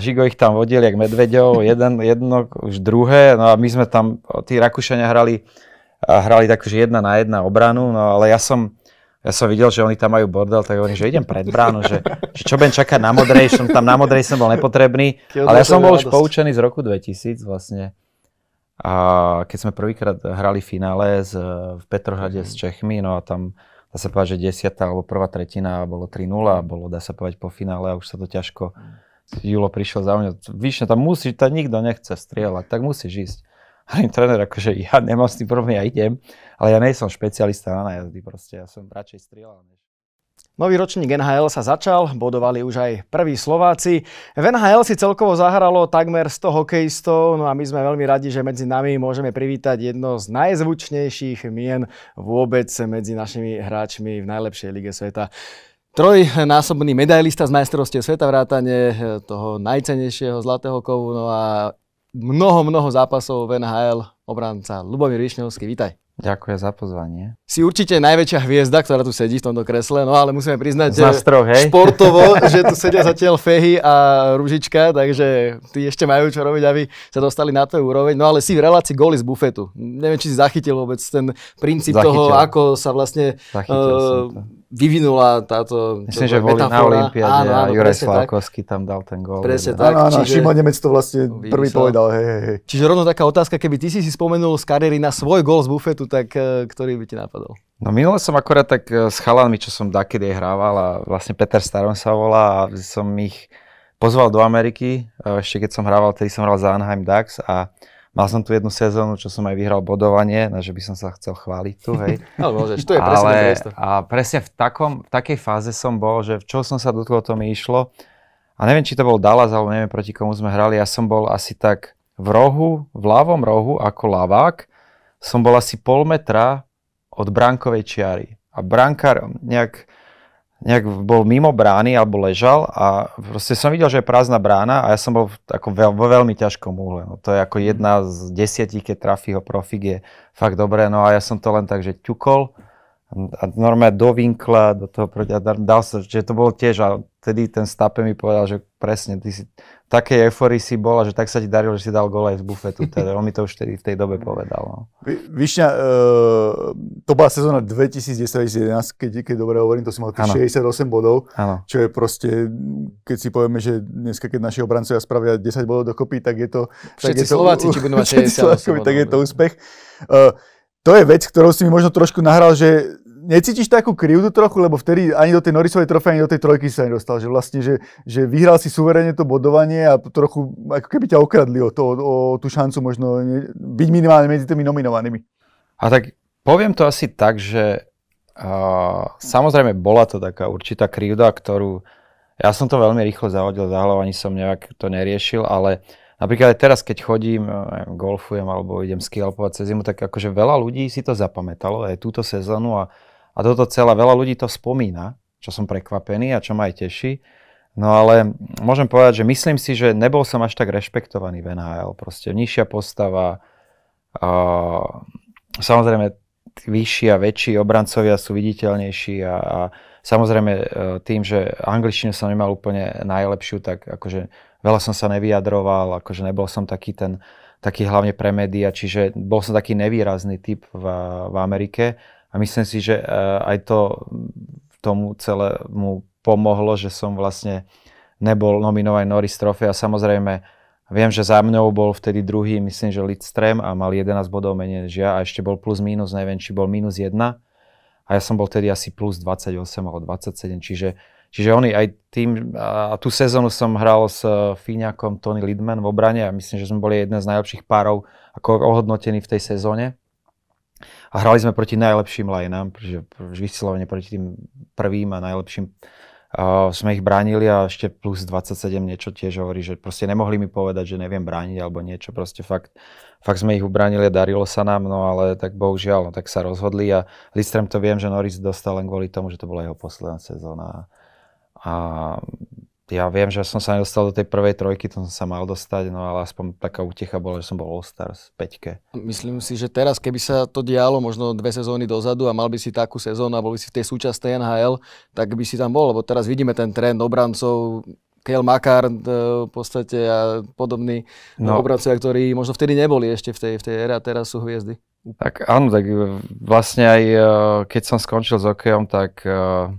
Žigo ich tam vodil, jak medveďov, jeden, jedno, už druhé, no a my sme tam, tí Rakúšania hrali, hrali tak, že jedna na jedna obranu, no ale ja som, ja som videl, že oni tam majú bordel, tak hovorím, že idem pred bránu, že, že čo budem čakať na modrej, som tam na modrej som bol nepotrebný, ale ja som bol už poučený z roku 2000 vlastne. A keď sme prvýkrát hrali finále z, v Petrohrade mm. s Čechmi, no a tam dá sa povedať, že desiatá alebo prvá tretina bolo 3-0 a bolo, dá sa povedať, po finále a už sa to ťažko, Julo prišiel za mňa, Vyšne, tam musí tam nikto nechce strieľať, tak musíš ísť. A im tréner akože, ja nemám s tým problém, ja idem, ale ja nie som špecialista na najazdy, proste ja som radšej strieľal. Nový ročník NHL sa začal, bodovali už aj prví Slováci. V NHL si celkovo zahralo takmer 100 hokejistov, no a my sme veľmi radi, že medzi nami môžeme privítať jedno z najzvučnejších mien vôbec medzi našimi hráčmi v najlepšej lige sveta. Trojnásobný medailista z majstrovstiev sveta vrátane eh, toho najcenejšieho zlatého kovu, no a mnoho, mnoho zápasov v NHL, obranca Lubomír Višňovský, vítaj. Ďakujem za pozvanie. Si určite najväčšia hviezda, ktorá tu sedí v tomto kresle, no ale musíme priznať, že troch, hej? športovo, že tu sedia zatiaľ Fehy a Ružička, takže tí ešte majú čo robiť, aby sa dostali na tvoj úroveň. No ale si v relácii goly z bufetu. Neviem, či si zachytil vôbec ten princíp zachytil. toho, ako sa vlastne uh, vyvinula táto Myslím, že boli na Olympiade a Juraj Slavkovský tam dal ten gól. Presne tak. Áno, áno, Šimo Nemec to vlastne prvý sa. povedal. Hej, hej, hej. Čiže rovno taká otázka, keby ty si si spomenul z kariéry na svoj gól z bufetu, tak eh, ktorý by ti napadol? No minule som akorát tak eh, s chalanmi, čo som dakedy hrával a vlastne Peter Starom sa volá a som ich pozval do Ameriky, eh, ešte keď som hrával, tedy som hral za Anaheim Ducks a Mal som tu jednu sezónu, čo som aj vyhral bodovanie, na že by som sa chcel chváliť tu, hej. No, môžeš, tu je presne Ale, A presne v, takom, v takej fáze som bol, že v čo som sa do toho mi išlo. A neviem, či to bol Dallas, alebo neviem, proti komu sme hrali. Ja som bol asi tak v rohu, v ľavom rohu, ako lavák. Som bol asi pol metra od brankovej čiary. A brankár nejak nejak bol mimo brány alebo ležal a proste som videl, že je prázdna brána a ja som bol ako veľ, vo veľmi ťažkom úhle. No, to je ako mhm. jedna z desiatí, keď trafí ho profik, je fakt dobré. No a ja som to len tak, že ťukol a normálne do vinkla, do toho proti, a dal sa, že to bolo tiež a vtedy ten stape mi povedal, že presne, ty si také euforii si bola, že tak sa ti darilo, že si dal gol aj z bufetu. Teda on mi to už tedy, v tej dobe povedal. No. Vyšňa, uh, e, to bola sezóna 2010-2011, keď, keď dobre hovorím, to si mal 68 bodov, ano. čo je proste, keď si povieme, že dneska, keď naši obrancovia spravia 10 bodov dokopy, tak je to... Všetci tak je to, Slováci, či budú mať 68 bodov. Tak je to no. úspech. Uh, to je vec, ktorou si mi možno trošku nahral, že necítiš takú krivdu trochu, lebo vtedy ani do tej Norrisovej trofej, ani do tej trojky sa nedostal, že vlastne, že, že vyhral si suverene to bodovanie a trochu ako keby ťa okradli o, to, o, o tú šancu možno ne, byť minimálne medzi tými nominovanými. A tak poviem to asi tak, že uh, samozrejme bola to taká určitá krivda, ktorú ja som to veľmi rýchlo zahodil za hlavu, ani som nejak to neriešil, ale napríklad aj teraz, keď chodím, golfujem alebo idem skialpovať cez zimu, tak akože veľa ľudí si to zapamätalo aj túto sezónu a a toto celé veľa ľudí to spomína, čo som prekvapený a čo ma aj teší. No ale môžem povedať, že myslím si, že nebol som až tak rešpektovaný v NHL. Proste nižšia postava, uh, samozrejme vyšší a väčší obrancovia sú viditeľnejší a, a samozrejme uh, tým, že angličtinu som nemal úplne najlepšiu, tak akože veľa som sa nevyjadroval, akože nebol som taký ten, taký hlavne pre média, čiže bol som taký nevýrazný typ v, v Amerike a myslím si, že e, aj to tomu celému pomohlo, že som vlastne nebol nominovaný Norris Trophy a samozrejme viem, že za mňou bol vtedy druhý, myslím, že Lidstrem a mal 11 bodov menej než ja a ešte bol plus minus, neviem, či bol minus 1 a ja som bol tedy asi plus 28 alebo 27, čiže, čiže oni aj tým, a tú sezónu som hral s e, Fíňakom Tony Lidman v obrane a myslím, že sme boli jeden z najlepších párov ako ohodnotení v tej sezóne a hrali sme proti najlepším lineám, vyslovene proti tým prvým a najlepším uh, sme ich bránili a ešte plus 27 niečo tiež hovorí, že proste nemohli mi povedať, že neviem brániť alebo niečo, proste fakt, fakt sme ich ubránili a darilo sa nám, no ale tak bohužiaľ, no tak sa rozhodli a Listrem to viem, že Norris dostal len kvôli tomu, že to bola jeho posledná sezóna a ja viem, že som sa nedostal do tej prvej trojky, to som sa mal dostať, no ale aspoň taká útecha bola, že som bol All-Stars 5. Myslím si, že teraz, keby sa to dialo možno dve sezóny dozadu a mal by si takú sezónu a bol by si v tej súčasnej NHL, tak by si tam bol, lebo teraz vidíme ten trend obrancov, Kale Makar e, v podstate a podobní no. obrancovia, ktorí možno vtedy neboli ešte v tej, v tej ére a teraz sú hviezdy. Tak áno, tak vlastne aj e, keď som skončil s hokejom, tak e,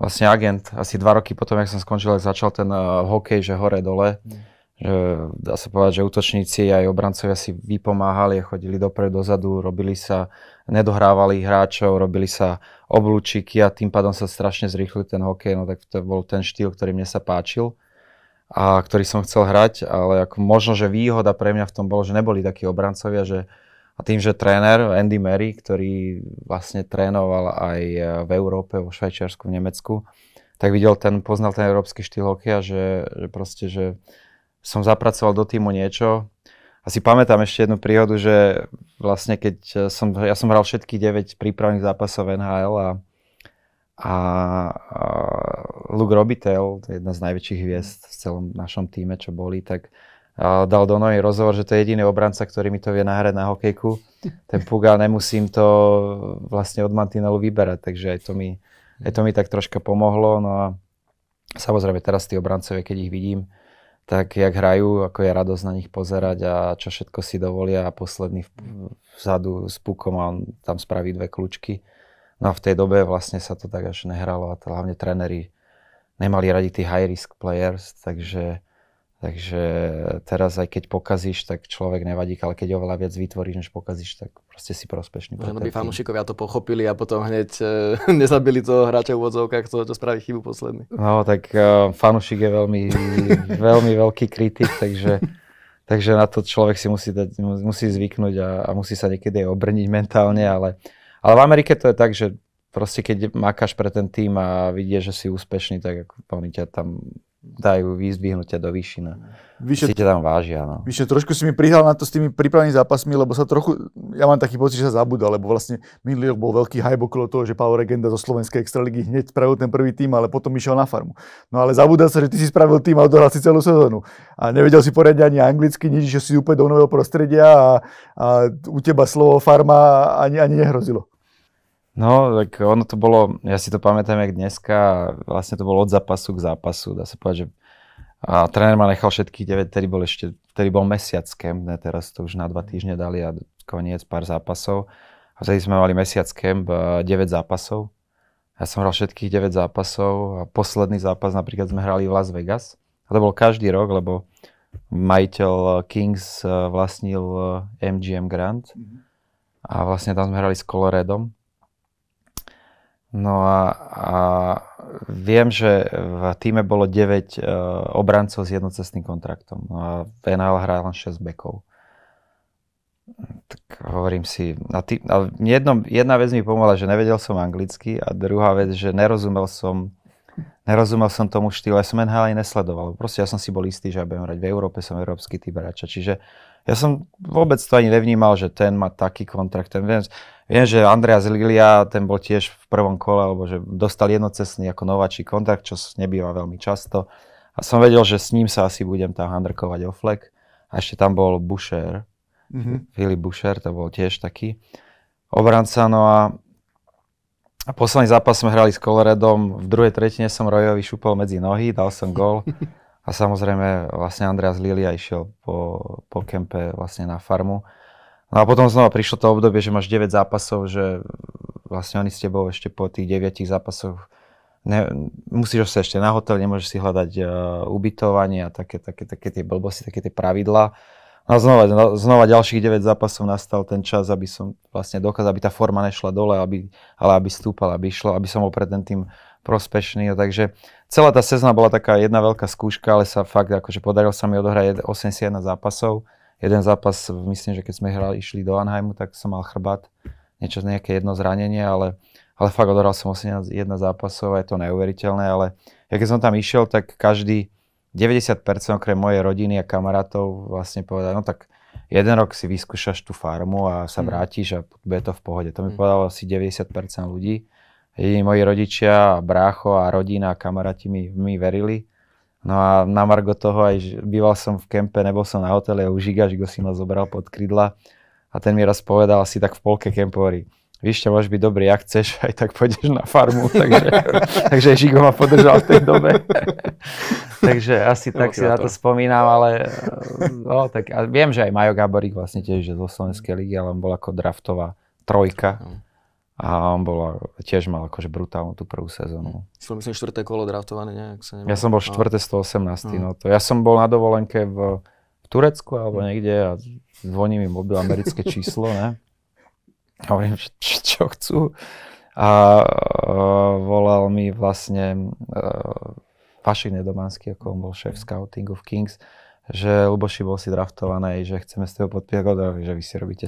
vlastne agent asi dva roky potom, ak som skončil, ak začal ten uh, hokej, že hore-dole. Mm. Že, dá sa povedať, že útočníci aj obrancovia si vypomáhali, chodili dopredu, dozadu, robili sa, nedohrávali hráčov, robili sa oblúčiky a tým pádom sa strašne zrýchli ten hokej, no tak to bol ten štýl, ktorý mne sa páčil a ktorý som chcel hrať, ale ako možno, že výhoda pre mňa v tom bolo, že neboli takí obrancovia, že a tým, že tréner Andy Mary, ktorý vlastne trénoval aj e, v Európe, vo Švajčiarsku, v Nemecku, tak videl ten, poznal ten európsky štýl hokeja, že, že proste, že som zapracoval do týmu niečo. A si pamätám ešte jednu príhodu, že vlastne keď e, som, ja som hral všetky 9 prípravných zápasov NHL a, a, a Luke Robitel, jedna z najväčších hviezd v celom našom týme, čo boli, tak dal do nový rozhovor, že to je jediný obranca, ktorý mi to vie nahrať na hokejku. Ten Puga, nemusím to vlastne od mantinelu vyberať, takže aj to mi, aj to mi tak troška pomohlo. No a samozrejme teraz tí obrancovia, keď ich vidím, tak jak hrajú, ako je radosť na nich pozerať a čo všetko si dovolia a posledný vzadu s pukom a on tam spraví dve kľúčky. No a v tej dobe vlastne sa to tak až nehralo a to hlavne tréneri nemali radi tých high risk players, takže Takže teraz aj keď pokazíš, tak človek nevadí, ale keď oveľa viac vytvoríš, než pokazíš, tak proste si prospešný. Možno by fanúšikovia to pochopili a potom hneď e, nezabili toho hráča v odzovkách, toho, čo spraví chybu posledný. No tak e, fanúšik je veľmi, veľmi veľký kritik, takže, takže na to človek si musí, dať, musí zvyknúť a, a musí sa niekedy aj obrniť mentálne, ale, ale v Amerike to je tak, že proste keď makáš pre ten tým a vidieš, že si úspešný, tak ako oni ťa tam dajú vyzdvihnutia do výšina. Vyše, si tam vážia. No. Vyše, trošku si mi prihral na to s tými prípravnými zápasmi, lebo sa trochu, ja mám taký pocit, že sa zabúda, lebo vlastne minulý rok bol veľký hype okolo toho, že Power Agenda zo slovenskej extraligy hneď spravil ten prvý tým, ale potom išiel na farmu. No ale zabúda sa, že ty si spravil tým a odohral si celú sezónu. A nevedel si poriadne ani anglicky, nič, že si úplne do nového prostredia a, a u teba slovo farma ani, ani nehrozilo. No, tak ono to bolo, ja si to pamätám jak dneska, vlastne to bolo od zápasu k zápasu, dá sa povedať, že a tréner ma nechal všetkých 9, ktorý bol ešte, ktorý bol mesiac camp, ne, teraz to už na dva týždne dali a koniec pár zápasov. A vtedy sme mali mesiac camp, 9 zápasov. Ja som hral všetkých 9 zápasov a posledný zápas napríklad sme hrali v Las Vegas. A to bol každý rok, lebo majiteľ Kings e, vlastnil e, MGM Grant. Mhm. A vlastne tam sme hrali s Coloredom No a, a viem, že v týme bolo 9 e, obrancov s jednocestným kontraktom. No a v hrá len 6 bekov. Tak hovorím si, a, tý, a jedno, jedna vec mi pomohla, že nevedel som anglicky a druhá vec, že nerozumel som nerozumel som tomu štýlu, ja som NHL aj nesledoval. Proste ja som si bol istý, že ja budem hrať v Európe, som európsky typ hráča. Čiže ja som vôbec to ani nevnímal, že ten má taký kontrakt, ten viem. Viem, že Andreas Lilia ten bol tiež v prvom kole, alebo že dostal jednocestný ako nováčí kontrakt, čo nebýva veľmi často. A som vedel, že s ním sa asi budem tam handrkovať o flek. A ešte tam bol Boucher. mm-hmm. Filip Boucher, to bol tiež taký obranca. No a, a posledný zápas sme hrali s Coloredom, v druhej tretine som Rojovi šupol medzi nohy, dal som gól. A samozrejme vlastne Andreas Lilia išiel po, po kempe vlastne na farmu. No a potom znova prišlo to obdobie, že máš 9 zápasov, že vlastne oni s tebou ešte po tých 9 zápasoch ne, musíš sa ešte na hotel, nemôžeš si hľadať uh, ubytovanie a také, také, také tie blbosti, také tie pravidlá. No a znova, no, znova ďalších 9 zápasov nastal ten čas, aby som vlastne dokázal, aby tá forma nešla dole, aby, ale aby stúpala, aby išlo, aby som bol pre ten tým prospešný. A takže celá tá sezóna bola taká jedna veľká skúška, ale sa fakt akože podarilo sa mi odohrať 81 zápasov. Jeden zápas, myslím, že keď sme hrali, išli do Anheimu, tak som mal chrbát, niečo, nejaké jedno zranenie, ale, ale fakt odohral som 81 zápasov a je to neuveriteľné, ale ja keď som tam išiel, tak každý, 90% okrem mojej rodiny a kamarátov vlastne povedal, no tak jeden rok si vyskúšaš tú farmu a sa mhm. vrátiš a bude to v pohode. To mi mhm. povedalo asi 90% ľudí. Jediní moji rodičia, brácho a rodina a kamaráti mi, mi verili. No a na Margo toho aj býval som v kempe, nebol som na hotele, u Žiga, Žigo si ma zobral pod krídla a ten mi raz povedal asi tak v polke kempóri. Víš, čo, môžeš byť dobrý, ak chceš, aj tak pôjdeš na farmu. Takže, takže Žigo ma podržal v tej dobe. takže asi tak si na to spomínam, ale no, tak, a viem, že aj Majo Gaborík vlastne tiež že zo Slovenskej ligy, ale on bol ako draftová trojka. No. A on bol, tiež mal akože brutálnu tú prvú sezónu. Som myslím štvrté kolo draftované nejak sa Ja som bol no. štvrté 118. Mm. Hm. No to, ja som bol na dovolenke v, v Turecku alebo hm. niekde a zvoní mi mobil americké číslo, ne? A hovorím, čo, čo chcú. A uh, volal mi vlastne uh, e, Fašik Nedomanský, ako on bol šéf hm. scoutingu v Kings, že Luboši bol si draftovaný, že chceme s tebou podpiať že vy si robíte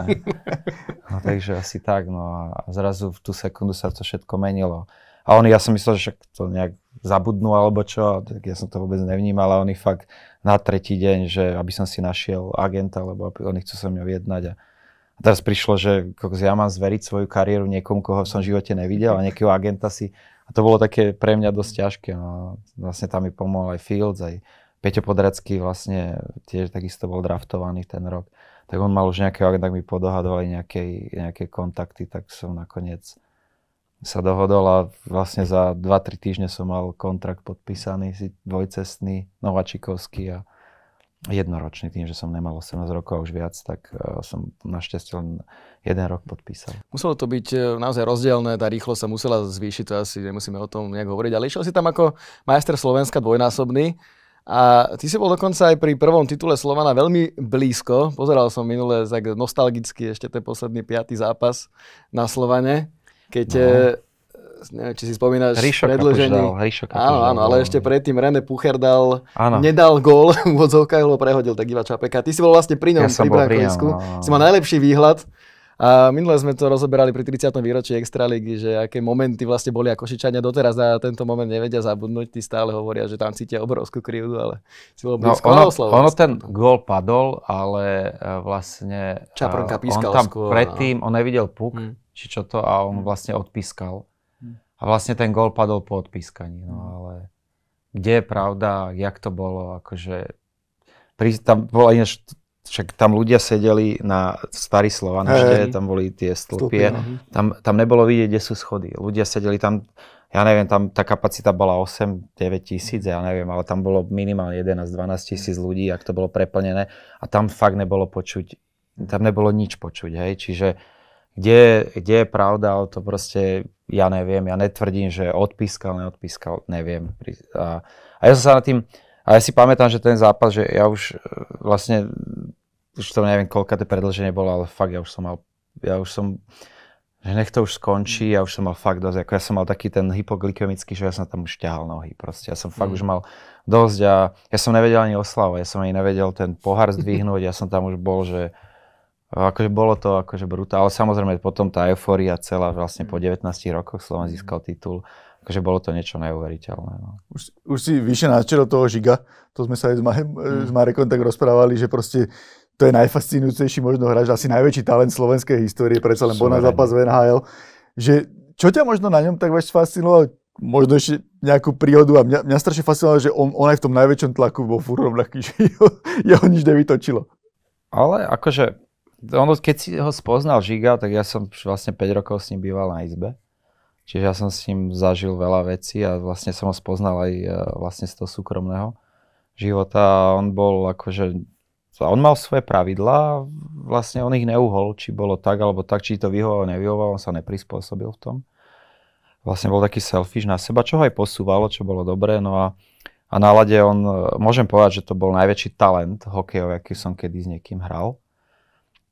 ne? No takže asi tak, no a zrazu v tú sekundu sa to všetko menilo. A oni, ja som myslel, že však to nejak zabudnú alebo čo, tak ja som to vôbec nevnímal ale oni fakt na tretí deň, že aby som si našiel agenta, lebo oni chcú sa mňa vyjednať a teraz prišlo, že ja mám zveriť svoju kariéru niekomu, koho som v živote nevidel a nejakého agenta si... A to bolo také pre mňa dosť ťažké. No, vlastne tam mi pomohol aj Fields, aj Peťo Podracký vlastne tiež takisto bol draftovaný ten rok tak on mal už nejaké tak mi podohadovali nejaké, nejaké kontakty, tak som nakoniec sa dohodol a vlastne za 2-3 týždne som mal kontrakt podpísaný, dvojcestný, nováčikovský a jednoročný, tým, že som nemal 18 rokov a už viac, tak e, som našťastie len jeden rok podpísal. Muselo to byť e, naozaj rozdielne, tá rýchlosť sa musela zvýšiť, to asi nemusíme o tom nejak hovoriť, ale išiel si tam ako majster Slovenska dvojnásobný, a ty si bol dokonca aj pri prvom titule Slovana veľmi blízko. Pozeral som minule tak nostalgicky ešte ten posledný piatý zápas na Slovane, keď no. Eh, neviem, či si spomínaš Ríšok predlžený. áno, áno, ale no. ešte predtým René Pucher dal, áno. nedal gól v ho prehodil tak iba Čapeka. Ty si bol vlastne pri ňom ja pri pri ňom, no. si mal najlepší výhľad a minule sme to rozoberali pri 30. výročí Extraligy, že aké momenty vlastne boli ako Košičania doteraz na tento moment nevedia zabudnúť. Tí stále hovoria, že tam cítia obrovskú krivdu, ale si bolo blízko. No, ono, ono ten gól padol, ale e, vlastne e, Čaprnka pískal on tam skôr, predtým, no. on nevidel puk, hmm. či čo to, a on mm. vlastne odpískal. Hmm. A vlastne ten gól padol po odpískaní, no mm. ale kde je pravda, jak to bolo, akože pri, tam bola ináč však tam ľudia sedeli na starý Slovan, hey. tam boli tie stĺpie, stĺpie, no. no. tam, tam nebolo vidieť, kde sú schody. Ľudia sedeli tam, ja neviem, tam tá kapacita bola 8-9 tisíc, ja neviem, ale tam bolo minimálne 11-12 tisíc ľudí, ak to bolo preplnené a tam fakt nebolo počuť, tam nebolo nič počuť, hej, čiže kde, kde je pravda, ale to proste ja neviem, ja netvrdím, že odpískal, neodpískal, neviem. A, a ja som sa na tým, a ja si pamätám, že ten zápas, že ja už e, vlastne už to neviem, koľka to predlženie bolo, ale fakt ja už som mal, ja už som, že nech to už skončí, ja už som mal fakt dosť, ako ja som mal taký ten hypoglykemický, že ja som tam už ťahal nohy proste, ja som fakt mm. už mal dosť a ja som nevedel ani oslavu, ja som ani nevedel ten pohár zdvihnúť, ja som tam už bol, že akože bolo to akože brutálne, ale samozrejme potom tá euforia celá vlastne po 19 mm. rokoch som mm. získal titul, akože bolo to niečo neuveriteľné. No. Už, už si vyše načelo toho žiga, to sme sa aj s, Ma- e, mm. s Marekom tak rozprávali, že proste to je najfascinujúcejší možno hráč, asi najväčší talent slovenskej histórie, predsa len bol na zápas v NHL. Že, čo ťa možno na ňom tak vás fascinovalo? Možno ešte nejakú príhodu a mňa, mňa strašne fascinovalo, že on, on aj v tom najväčšom tlaku bol furt rovnaký, že jeho, jeho nič nevytočilo. Ale akože, ono, keď si ho spoznal Žiga, tak ja som vlastne 5 rokov s ním býval na izbe. Čiže ja som s ním zažil veľa vecí a vlastne som ho spoznal aj e, vlastne z toho súkromného života. a On bol akože a on mal svoje pravidlá, vlastne on ich neuhol, či bolo tak alebo tak, či to vyhovalo, nevyhovalo, on sa neprispôsobil v tom. Vlastne bol taký selfish na seba, čo ho aj posúvalo, čo bolo dobré. No a, a lade on, e, môžem povedať, že to bol najväčší talent hokejov, aký som kedy s niekým hral.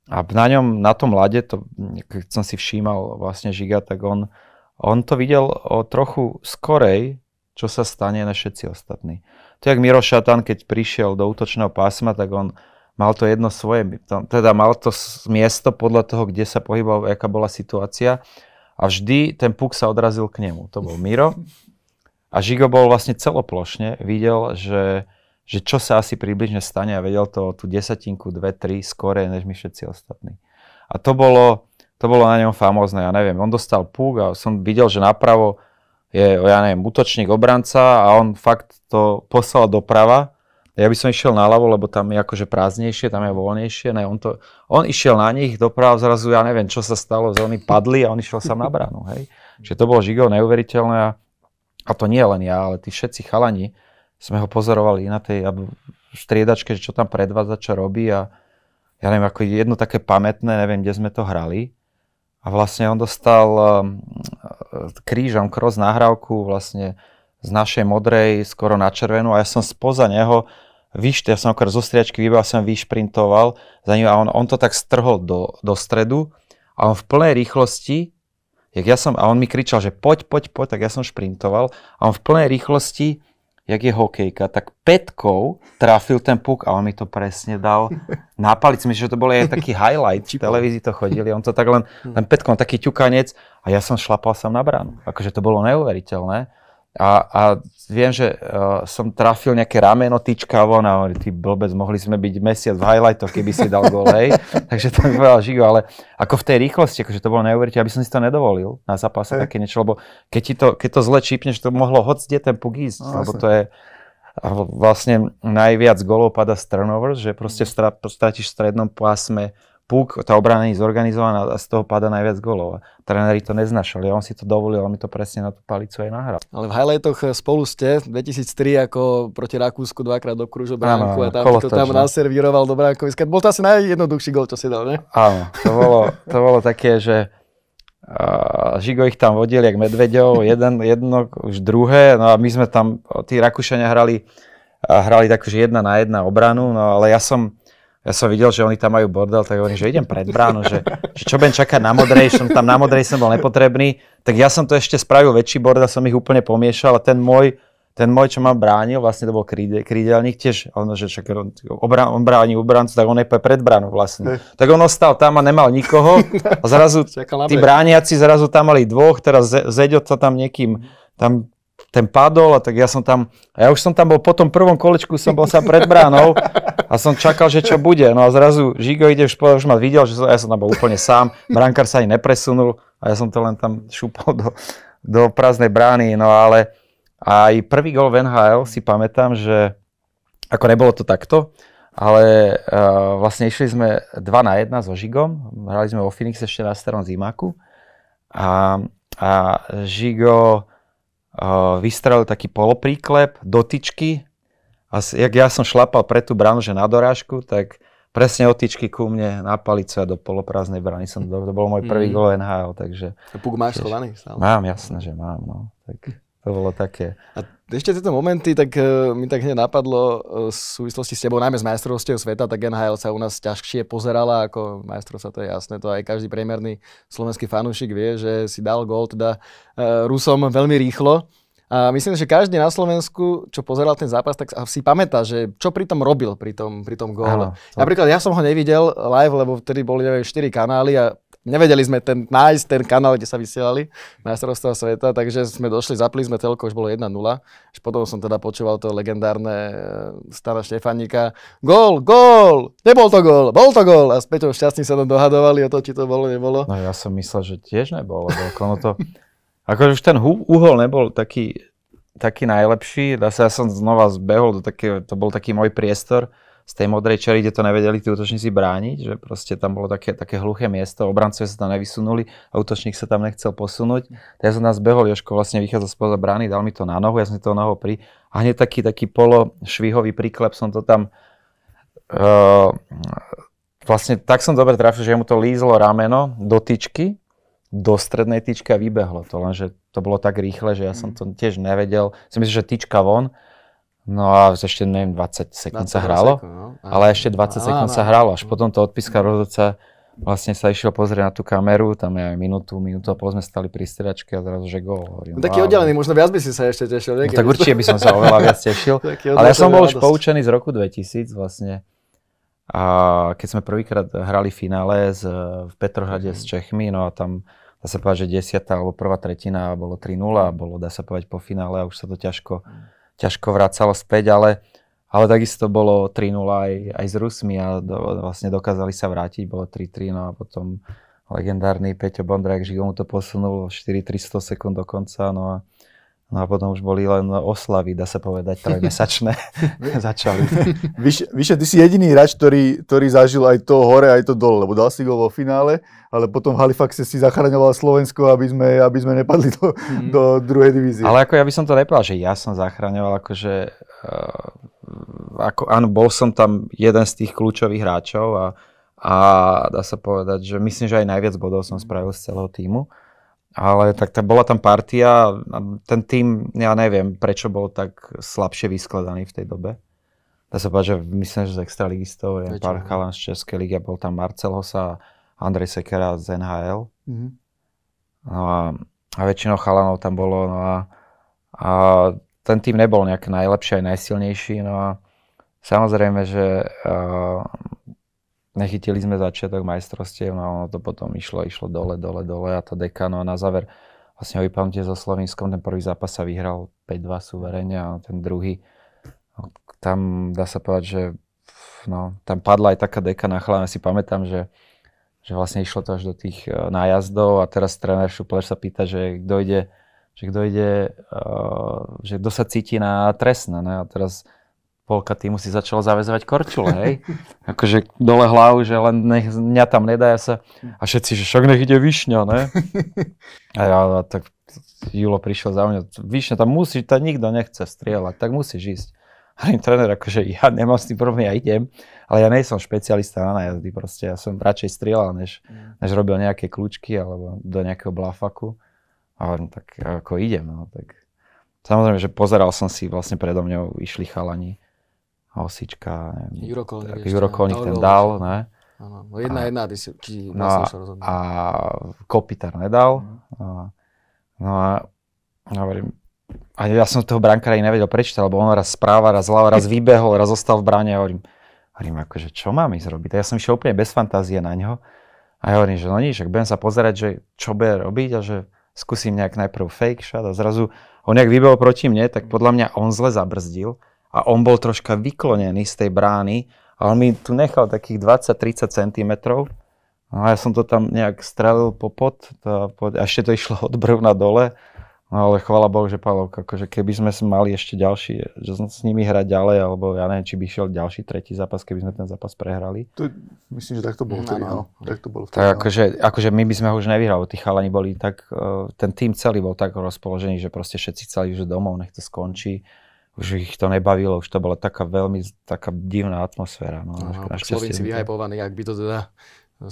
A na ňom, na tom lade, to, keď som si všímal vlastne Žiga, tak on, on to videl o trochu skorej, čo sa stane na všetci ostatní. To je jak Miro Šatan, keď prišiel do útočného pásma, tak on mal to jedno svoje, teda mal to miesto podľa toho, kde sa pohybal, aká bola situácia a vždy ten puk sa odrazil k nemu. To bol Miro a Žigo bol vlastne celoplošne, videl, že, že čo sa asi približne stane a vedel to tú desatinku, dve, tri skore, než my všetci ostatní. A to bolo, to bolo na ňom famózne, ja neviem, on dostal púk a som videl, že napravo je, ja neviem, útočník, obranca a on fakt to poslal doprava ja by som išiel naľavo, lebo tam je akože prázdnejšie, tam je voľnejšie. Ne, on, to, on išiel na nich, doprava zrazu, ja neviem, čo sa stalo, oni padli a on išiel sám na bránu, hej. Čiže to bolo žigo neuveriteľné a, a to nie len ja, ale tí všetci chalani, sme ho pozorovali na tej striedačke, čo tam predvádza, čo robí a ja neviem, ako jedno také pamätné, neviem, kde sme to hrali. A vlastne on dostal um, krížom kroz nahrávku vlastne z našej modrej skoro na červenú a ja som spoza neho výš, ja som akorát zo striačky vybral, som vyšprintoval za ním a on, on to tak strhol do, do stredu a on v plnej rýchlosti, jak ja som, a on mi kričal, že poď, poď, poď, tak ja som šprintoval a on v plnej rýchlosti, jak je hokejka, tak petkou trafil ten puk a on mi to presne dal na palic. Myslím, že to bol aj taký highlight, v televízii to chodili, on to tak len, hm. len petkom, taký ťukanec a ja som šlapal som na bránu. Akože to bolo neuveriteľné. A, a viem, že uh, som trafil nejaké rameno tyčka von a hovorí, ty blbec, mohli sme byť mesiac v highlightoch, keby si dal gol, hej. Takže to mi povedal Žigo, ale ako v tej rýchlosti, akože to bolo neuveriteľné, aby som si to nedovolil na zápase hey. také niečo, lebo keď, ti to, keď to zle čípneš, to mohlo hoc kde ten puk ísť, no, lebo to je vlastne najviac golov pada z turnover, že proste stratíš v strednom pásme puk, tá obrana je zorganizovaná a z toho páda najviac golov. Tréneri to neznašali, on si to dovolil on mi to presne na tú palicu aj nahral. Ale v highlightoch eh, spolu ste, 2003 ako proti Rakúsku dvakrát do bránku a tam, to tam no. naservíroval do bránkoviska. Bol to asi najjednoduchší gol, čo si dal, ne? Áno, to bolo, to bolo také, že uh, Žigo ich tam vodil, jak medveďov, jeden, jedno, už druhé, no a my sme tam, tí Rakúšania hrali, hrali tak, že jedna na jedna obranu, no ale ja som, ja som videl, že oni tam majú bordel, tak hovorím, že idem pred bránu, že, že čo budem čakať na modrej, som tam na modrej som bol nepotrebný, tak ja som to ešte spravil väčší bordel, som ich úplne pomiešal a ten môj, ten môj, čo ma bránil, vlastne to bol kríde, krídelník tiež, ono, že čak, on, obra, on bráni ubrancu, tak on je pred bránu vlastne. Ne. Tak on ostal tam a nemal nikoho a zrazu tí brániaci zrazu tam mali dvoch, teraz Zeďo to tam niekým tam ten padol a tak ja som tam, a ja už som tam bol po tom prvom kolečku, som bol sa pred bránou a som čakal, že čo bude. No a zrazu Žigo ide, už, už ma videl, že som, ja som tam bol úplne sám, brankár sa ani nepresunul a ja som to len tam šúpol do, do prázdnej brány, no ale aj prvý gol v NHL si pamätám, že ako nebolo to takto, ale uh, vlastne išli sme 2 na 1 so Žigom, hrali sme vo Phoenix ešte na starom zimáku a, a Žigo vystrelil taký polopríklep, dotyčky a jak ja som šlapal pre tú bránu, že na dorážku, tak presne otičky ku mne na palicu a do poloprázdnej brany som, to bol môj prvý mm. gol NHL, takže... A puk máš schovaný stále? Mám, jasné, že mám, no. Tak... To bolo také. A ešte tieto momenty, tak uh, mi tak hneď napadlo uh, v súvislosti s tebou, najmä s majstrovstvou sveta, tak NHL sa u nás ťažšie pozerala ako majstrov sa to je jasné, to aj každý priemerný slovenský fanúšik vie, že si dal gól teda uh, Rusom veľmi rýchlo. A myslím, že každý na Slovensku, čo pozeral ten zápas, tak si pamätá, že čo pri tom robil, pri tom, pri tom góle. Áno, to... Napríklad ja som ho nevidel live, lebo vtedy boli neviem, 4 kanály a nevedeli sme ten, nájsť ten kanál, kde sa vysielali na strovstva sveta, takže sme došli, zapli sme telko, už bolo 1-0. Až potom som teda počúval to legendárne e, stará Štefanika. Gól, gól, nebol to gól, bol to gól. A s Peťom Šťastný sa tam dohadovali o to, či to bolo, nebolo. No ja som myslel, že tiež nebolo, lebo ono to... Akože už ten uhol nebol taký, taký najlepší. Zase ja som znova zbehol, do také, to bol taký môj priestor z tej modrej čeli, kde to nevedeli tí útočníci brániť, že proste tam bolo také, také hluché miesto, obrancovia sa tam nevysunuli a útočník sa tam nechcel posunúť. Tak ja som nás behol, Joško vlastne vychádzal spoza brány, dal mi to na nohu, ja som to nohou pri... A hneď taký, taký polo švihový príklep som to tam... Uh, vlastne tak som dobre trafil, že mu to lízlo rameno do tyčky, do strednej tyčky a vybehlo to, lenže to bolo tak rýchle, že ja som mhm. to tiež nevedel. Si myslím, že tyčka von, No a ešte, neviem, 20 sekúnd sa hrálo, sekund, no. Aj, ale ešte 20 áno, sekúnd no. sa hrálo, až potom to odpiska rozhodca vlastne sa išiel pozrieť na tú kameru, tam aj minútu, minútu a sme stali pri striedačke a zrazu, že gol. Hovorím, no, taký oddelený, možno viac by si sa ešte tešil. No, tak určite by som sa oveľa viac tešil, ale ja som bol už poučený z roku 2000 vlastne. A keď sme prvýkrát hrali finále z, v Petrohrade mm. s mhm. Čechmi, no a tam dá sa povedať, že desiatá alebo prvá tretina bolo 3-0 a bolo, dá sa povedať, po finále a už sa to ťažko mhm ťažko vracalo späť, ale, ale takisto bolo 3-0 aj, aj s Rusmi a do, vlastne dokázali sa vrátiť, bolo 3-3, no a potom legendárny Peťo Bondrák že mu to posunul 4-300 sekúnd do konca, no a No a potom už boli len oslavy, dá sa povedať, trojmesačné začali. Vyše, ty si jediný hráč, ktorý, ktorý zažil aj to hore, aj to dole, lebo dal si gol vo finále, ale potom v Halifaxe si zachraňoval Slovensko, aby sme, aby sme nepadli do, mm. do druhej divízie. Ale ako ja by som to nepovedal, že ja som zachraňoval, akože, uh, ako, áno, bol som tam jeden z tých kľúčových hráčov a, a dá sa povedať, že myslím, že aj najviac bodov som spravil z celého týmu ale tak tá, bola tam partia a ten tým, ja neviem, prečo bol tak slabšie vyskladaný v tej dobe. Dá sa povedať, že myslím, že z extraligistov je pár chalán z Českej ligy a bol tam Marcel Hosa Andrej Sekera z NHL. Mm-hmm. No a, a väčšinou chalanov tam bolo, no a, a ten tým nebol nejak najlepší aj najsilnejší, no a samozrejme, že nechytili sme začiatok majstrovstiev no a ono to potom išlo, išlo dole, dole, dole a deka, no a na záver vlastne ho vypamätie so Slovenskom, ten prvý zápas sa vyhral 5-2 suverene a ten druhý, no, tam dá sa povedať, že no, tam padla aj taká deka na chlame, si pamätám, že, že vlastne išlo to až do tých e, nájazdov a teraz tréner Šupler sa pýta, že kto ide, že kto ide, uh, že kto sa cíti na trestné, ne? a teraz polka týmu si začala zavezovať korčule, hej? akože dole hlavu, že len nech mňa tam nedá, ja sa... A všetci, že však nech ide Višňa, ne? A ja a tak Julo prišiel za mňa, Višňa, tam musí, tam nikto nechce strieľať, tak musíš ísť. A im tréner, akože ja nemám s tým problém, ja idem, ale ja nejsom špecialista na najazdy, proste ja som radšej strieľal, než, mm. než robil nejaké kľúčky alebo do nejakého blafaku. A hovorím, tak ako idem, no, tak... Samozrejme, že pozeral som si, vlastne predo mňou išli chalani Osička, neviem, Jurokolník, no. No, ten dal, ne? Áno, no, jedna jedna, ty si, či no, vlastne rozhodnú. A Kopitar nedal. Mhm. A, no a hovorím, a ja som toho brankára i nevedel prečítať, lebo on raz správa, raz zľava, raz vybehol, raz zostal v bráne a hovorím, hovorím akože čo mám ísť robiť? A ja som išiel úplne bez fantázie na ňo a ja hovorím, že no nič, ak budem sa pozerať, že čo bude robiť a že skúsim nejak najprv fake shot a zrazu on nejak vybehol proti mne, tak podľa mňa on zle zabrzdil a on bol troška vyklonený z tej brány a on mi tu nechal takých 20-30 cm. No a ja som to tam nejak strelil po pod a, po, a ešte to išlo od brvna dole. No ale chvala Bohu, že Pavlovka, akože keby sme mali ešte ďalší, že som s nimi hrať ďalej, alebo ja neviem, či by šiel ďalší tretí zápas, keby sme ten zápas prehrali. To, myslím, že tak to bolo vtedy, no, no. Tak to bolo vtedy, tak no. akože, akože my by sme ho už nevyhrali, tí chalani boli tak, eh, ten tým celý bol tak rozpoložený, že proste všetci chceli, už domov nech to skončí už ich to nebavilo, už to bola taká veľmi taká divná atmosféra. No, no, na Slovenci ak by to teda...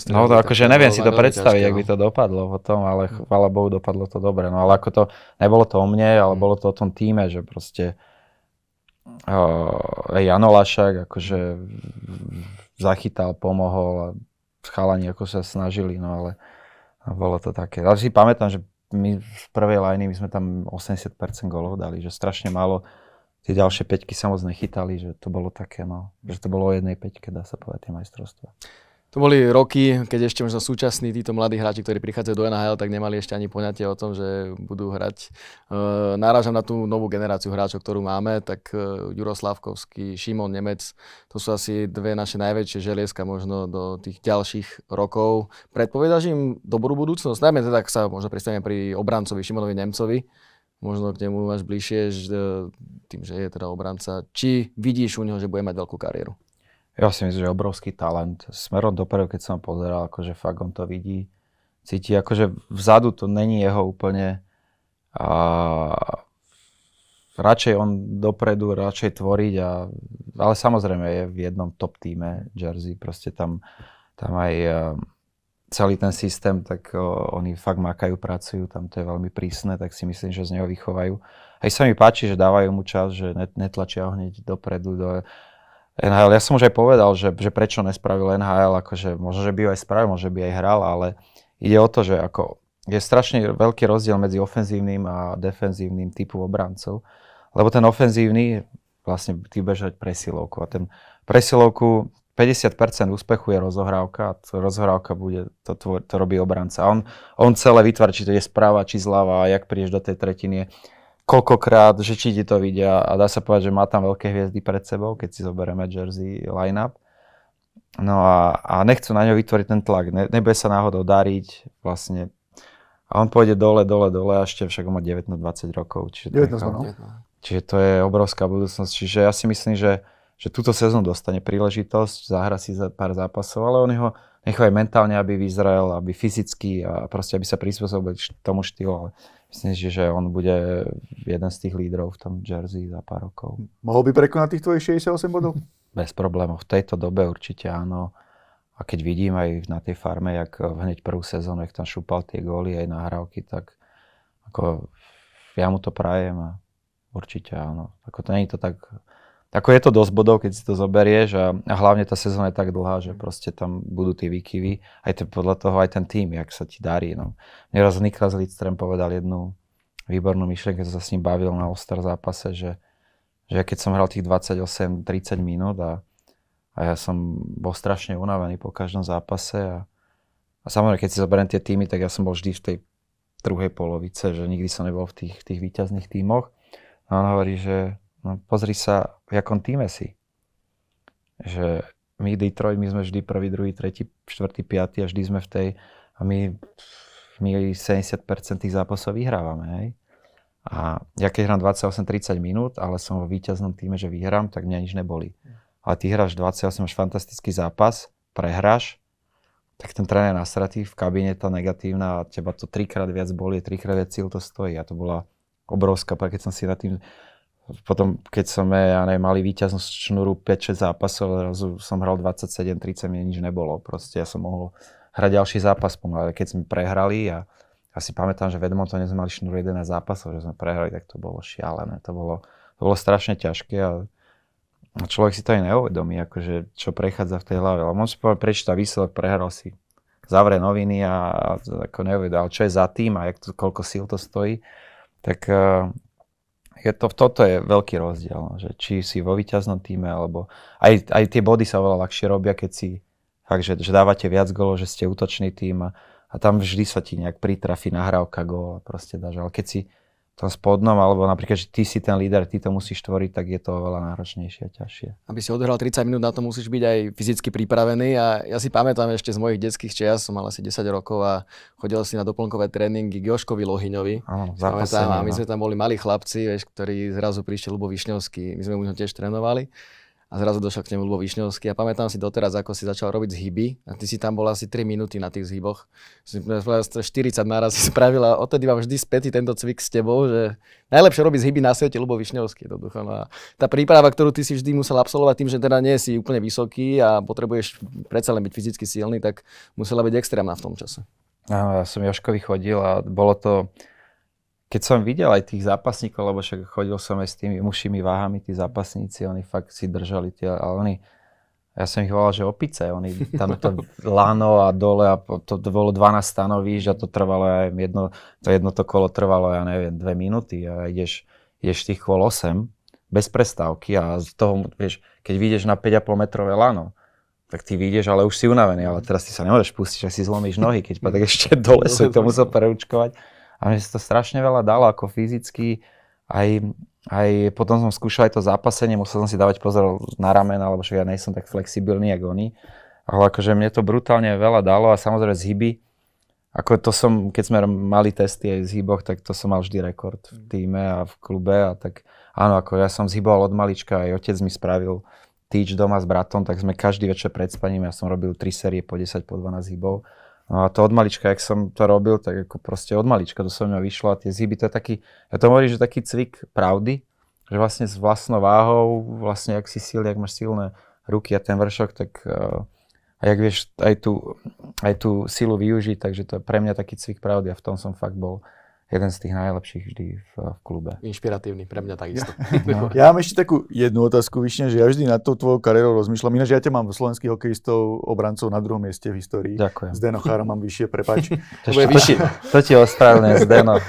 No to akože neviem si to predstaviť, ťažké, ak by to dopadlo potom, ale hm. chvála Bohu dopadlo to dobre. No ale ako to, nebolo to o mne, ale hm. bolo to o tom týme, že proste uh, Jano Lašák akože zachytal, pomohol a chalani ako sa snažili, no ale bolo to také. Ale si pamätám, že my v prvej lajny my sme tam 80% golov dali, že strašne málo tie ďalšie peťky sa moc nechytali, že to bolo také, no, že to bolo o jednej peťke, dá sa povedať, tie majstrovstvá. To boli roky, keď ešte možno súčasní títo mladí hráči, ktorí prichádzajú do NHL, tak nemali ešte ani poňatie o tom, že budú hrať. E, náražam na tú novú generáciu hráčov, ktorú máme, tak e, Juro Slavkovský, Šimon Nemec, to sú asi dve naše najväčšie želieska možno do tých ďalších rokov. Predpovedaš im dobrú budúcnosť? Najmä teda, ak sa možno pristavíme pri obrancovi Šimonovi Nemcovi, možno k nemu máš bližšie, e, tým, že je teda obranca. Či vidíš u neho, že bude mať veľkú kariéru? Ja si myslím, že obrovský talent. Smerom dopredu, keď som pozeral, akože fakt on to vidí. Cíti, akože vzadu to není jeho úplne. A radšej on dopredu, radšej tvoriť. A, ale samozrejme je v jednom top týme Jersey. Proste tam, tam aj celý ten systém, tak o, oni fakt makajú, pracujú, tam to je veľmi prísne, tak si myslím, že z neho vychovajú. Aj sa mi páči, že dávajú mu čas, že net, netlačia ho hneď dopredu do NHL. Ja som už aj povedal, že, že prečo nespravil NHL, akože možno, že by ho aj spravil, možno, že by aj hral, ale ide o to, že ako je strašne veľký rozdiel medzi ofenzívnym a defenzívnym typom obrancov. Lebo ten ofenzívny, vlastne ty bežať presilovku a ten presilovku 50% úspechu je rozohrávka a to rozohrávka bude, to, tvor, to robí obranca. A on, on celé vytvára, či to je správa, či zľava, a jak prídeš do tej tretiny, koľkokrát, že či ti to vidia a dá sa povedať, že má tam veľké hviezdy pred sebou, keď si zoberieme jersey line-up. No a, a nechcú na ňo vytvoriť ten tlak, ne, nebude sa náhodou dariť vlastne. A on pôjde dole, dole, dole a ešte však má 19-20 rokov. Čiže 19, tak, no? 19. Čiže to je obrovská budúcnosť. Čiže ja si myslím, že že túto sezónu dostane príležitosť, zahra si za pár zápasov, ale oni ho nechajú mentálne, aby vyzrel, aby fyzicky a proste, aby sa prispôsobil tomu štýlu. Ale myslím si, že on bude jeden z tých lídrov v tom jersey za pár rokov. Mohol by prekonať tých tvojich 68 bodov? Bez problémov. V tejto dobe určite áno. A keď vidím aj na tej farme, jak eh, hneď prvú sezónu, jak tam šupal tie góly aj nahrávky, tak ako ja mu to prajem a určite áno. Ako to nie je to tak ako je to dosť bodov, keď si to zoberieš a, a hlavne tá sezóna je tak dlhá, že mhm. proste tam budú tie výkyvy. Aj to, podľa toho aj ten tým, jak sa ti darí. No. Neraz Niklas Lidström povedal jednu výbornú myšlienku, keď som sa s ním bavil na Oster zápase, že, že keď som hral tých 28-30 minút a, a ja som bol strašne unavený po každom zápase a, a samozrejme, keď si zoberiem tie týmy, tak ja som bol vždy v tej druhej polovice, že nikdy som nebol v tých, tých výťazných týmoch. A on hovorí, že No, pozri sa, v akom týme si. Že my Detroit, my sme vždy prvý, druhý, tretí, štvrtý, piatý a vždy sme v tej a my, my 70% tých zápasov vyhrávame, hej. A ja keď hrám 28-30 minút, ale som vo víťaznom týme, že vyhrám, tak mňa nič neboli. Ale ty hráš 28, máš fantastický zápas, prehráš, tak ten tréner nasratí, v kabíne tá negatívna a teba to trikrát viac bolie, trikrát viac síl to stojí. A to bola obrovská, keď som si na tým potom, keď som, ja neviem, mali výťaznú šnúru 5-6 zápasov, zrazu som hral 27-30, mne nič nebolo. Proste ja som mohol hrať ďalší zápas pomaly, keď sme prehrali a ja si pamätám, že v Edmontone sme mali šnúru 11 zápasov, že sme prehrali, tak to bolo šialené. To bolo, to bolo strašne ťažké a človek si to aj neuvedomí, akože čo prechádza v tej hlave. Ale môžem povedať, prečíta výsledok, prehral si, zavre noviny a, a ako neuvedal, čo je za tým a jak to, koľko síl to stojí tak eh, je to, toto je veľký rozdiel, no, že či si vo víťaznom týme, alebo aj, aj tie body sa oveľa ľahšie robia, keď si fakt, že, že dávate viac golov, že ste útočný tým a, a tam vždy sa ti nejak pritrafi nahrávka a proste dáš, ale keď si tom spodnom, alebo napríklad, že ty si ten líder, ty to musíš tvoriť, tak je to oveľa náročnejšie a ťažšie. Aby si odohral 30 minút, na to musíš byť aj fyzicky pripravený a ja si pamätám ešte z mojich detských čias, som mal asi 10 rokov a chodil si na doplnkové tréningy k Joškovi Lohyňovi. Áno, a my sme tam boli malí chlapci, vieš, ktorí zrazu prišiel Lubo Višňovský, my sme mu tiež trénovali a zrazu došiel k nemu Lubo Višňovský a pamätám si doteraz, ako si začal robiť zhyby a ty si tam bol asi 3 minúty na tých zhyboch. 40 naraz si spravila a odtedy mám vždy spätý tento cvik s tebou, že najlepšie robiť zhyby na svete Lubo Višňovský. Jednoducho. No a tá príprava, ktorú ty si vždy musel absolvovať tým, že teda nie si úplne vysoký a potrebuješ predsa len byť fyzicky silný, tak musela byť extrémna v tom čase. Áno, ja som Joškovi chodil a bolo to, keď som videl aj tých zápasníkov, lebo však chodil som aj s tými mušimi váhami, tí zápasníci, oni fakt si držali tie, ale oni, ja som ich volal, že opice, oni tam to lano a dole a to, to bolo 12 stanoví, a to trvalo, aj jedno, to jedno to kolo trvalo, ja neviem, dve minúty a ideš, ideš tých kôl 8 bez prestávky a z toho, vieš, keď vyjdeš na 5,5 metrové lano, tak ty vyjdeš, ale už si unavený, ale teraz ty sa nemôžeš pustiť, že si zlomíš nohy, keď tak ešte dole som to musel preučkovať. A mne sa to strašne veľa dalo, ako fyzicky, aj, aj potom som skúšal aj to zápasenie, musel som si dávať pozor na ramena, lebo však ja nejsem tak flexibilný, ako oni. Ale akože mne to brutálne veľa dalo a samozrejme zhyby, ako to som, keď sme mali testy aj z hyboch, tak to som mal vždy rekord v mhm. týme a v klube a tak áno, ako ja som zhyboval od malička, aj otec mi spravil týč doma s bratom, tak sme každý večer pred spaním, ja som robil 3 série po 10, po 12 hybov No a to od malička, jak som to robil, tak ako proste od malička to som mňa vyšlo a tie zhyby, to je taký, ja to hovorím, že taký cvik pravdy, že vlastne s vlastnou váhou, vlastne ak si silný, ak máš silné ruky a ten vršok, tak uh, a jak vieš aj tú, aj tú silu využiť, takže to je pre mňa taký cvik pravdy a v tom som fakt bol jeden z tých najlepších vždy v, v klube. Inšpiratívny, pre mňa takisto. Ja, no. ja mám ešte takú jednu otázku, Višne, že ja vždy na tú tvojou kariérou rozmýšľam. Ináč ja ťa mám slovenských hokejistov, obrancov na druhom mieste v histórii. Ďakujem. Zdeno Chára mám vyššie, prepač. to, to, to, ti, to ti ospravedlňuje, Zdeno.